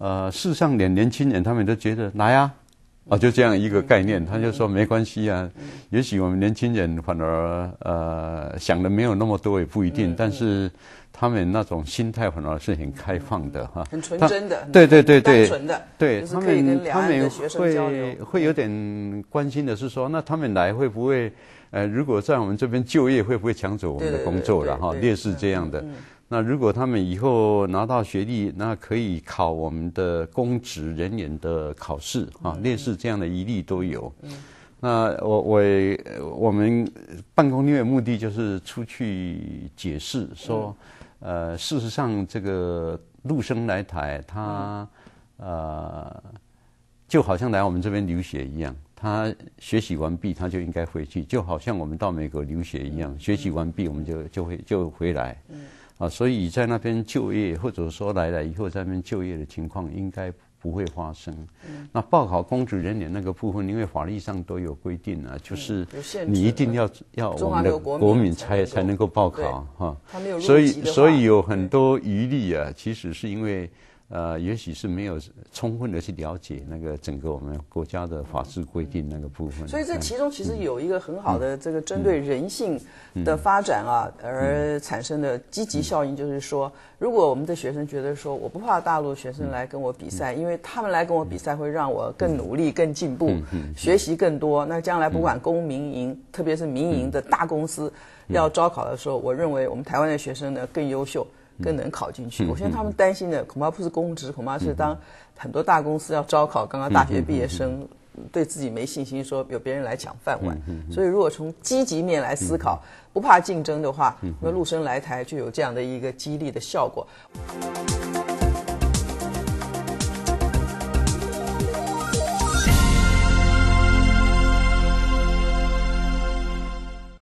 呃，世上年年轻人，他们都觉得来啊，啊，就这样一个概念。他就说没关系啊，也许我们年轻人反而呃想的没有那么多，也不一定。但是他们那种心态反而是很开放的哈，很纯真的，对对对对，纯的。对他们他们会会有点关心的是说，那他们来会不会呃，如果在我们这边就业，会不会抢走我们的工作，然后劣势这样的。那如果他们以后拿到学历，那可以考我们的公职人员的考试啊，类似这样的一例都有。那我我我们办公为目的就是出去解释说，呃，事实上这个陆生来台，他呃就好像来我们这边留学一样，他学习完毕他就应该回去，就好像我们到美国留学一样，学习完毕我们就就会就回来。啊，所以在那边就业，或者说来了以后在那边就业的情况，应该不会发生。那报考公职人员那个部分，因为法律上都有规定啊，就是你一定要要我们的国民才才能够报考哈。所以所以有很多余力啊，其实是因为。呃，也许是没有充分的去了解那个整个我们国家的法制规定那个部分。所以这其中其实有一个很好的这个针对人性的发展啊而产生的积极效应，就是说，如果我们的学生觉得说我不怕大陆学生来跟我比赛，因为他们来跟我比赛会让我更努力、更进步、学习更多，那将来不管公民营，特别是民营的大公司要招考的时候，我认为我们台湾的学生呢更优秀。更能考进去。我现在他们担心的恐怕不是公职，恐怕是当很多大公司要招考，刚刚大学毕业生对自己没信心，说有别人来抢饭碗。所以如果从积极面来思考，不怕竞争的话，那陆生来台就有这样的一个激励的效果。